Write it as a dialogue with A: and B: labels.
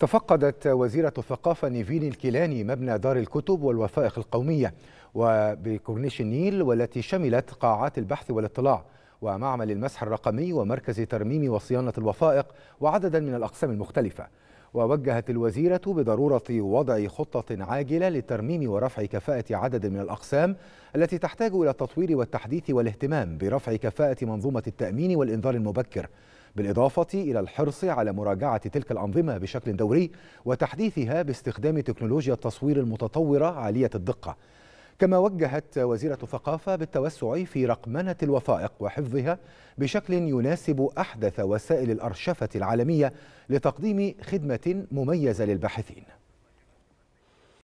A: تفقدت وزيرة الثقافة نيفين الكيلاني مبنى دار الكتب والوثائق القومية وبكورنيش النيل والتي شملت قاعات البحث والاطلاع ومعمل المسح الرقمي ومركز ترميم وصيانة الوثائق وعددا من الأقسام المختلفة ووجهت الوزيرة بضرورة وضع خطة عاجلة لترميم ورفع كفاءة عدد من الأقسام التي تحتاج إلى التطوير والتحديث والاهتمام برفع كفاءة منظومة التأمين والإنذار المبكر بالإضافة إلى الحرص على مراجعة تلك الأنظمة بشكل دوري وتحديثها باستخدام تكنولوجيا التصوير المتطورة عالية الدقة كما وجهت وزيرة الثقافة بالتوسع في رقمنة الوثائق وحفظها بشكل يناسب أحدث وسائل الأرشفة العالمية لتقديم خدمة مميزة للباحثين